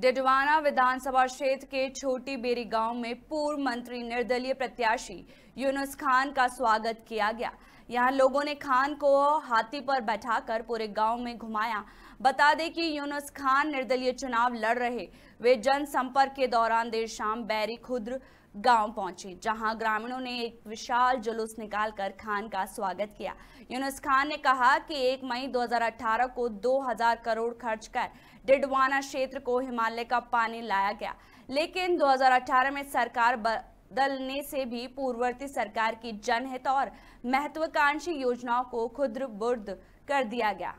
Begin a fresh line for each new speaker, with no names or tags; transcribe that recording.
डिडवाना विधानसभा क्षेत्र के छोटी बेरी गांव में पूर्व मंत्री निर्दलीय प्रत्याशी यूनुस खान का स्वागत किया गया यहां लोगों ने खान को हाथी पर बैठाकर पूरे गांव में घुमाया बता दें कि यूनुस खान निर्दलीय चुनाव लड़ रहे वे जनसंपर्क के दौरान देर शाम बैरी खुद्र गांव पहुंचे जहां ग्रामीणों ने एक विशाल जुलूस निकालकर खान का स्वागत किया यूनुस खान ने कहा कि 1 मई 2018 को 2000 करोड़ खर्च कर डिडवाना क्षेत्र को हिमालय का पानी लाया गया लेकिन 2018 में सरकार ने से भी पूर्ववर्ती सरकार की जनहित और महत्वाकांक्षी योजनाओं को खुद बुर्द कर दिया गया